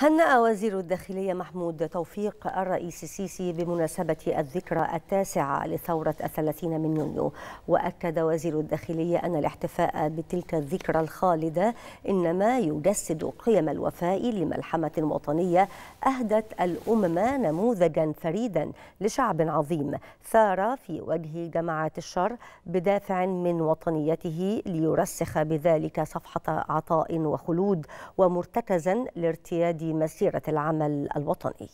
هنأ وزير الداخلية محمود توفيق الرئيس السيسي بمناسبة الذكرى التاسعة لثورة الثلاثين من يونيو وأكد وزير الداخلية أن الاحتفاء بتلك الذكرى الخالدة إنما يجسد قيم الوفاء لملحمة وطنية أهدت الأمم نموذجا فريدا لشعب عظيم ثار في وجه جماعات الشر بدافع من وطنيته ليرسخ بذلك صفحة عطاء وخلود ومرتكزا لارتياد مسيرة العمل الوطني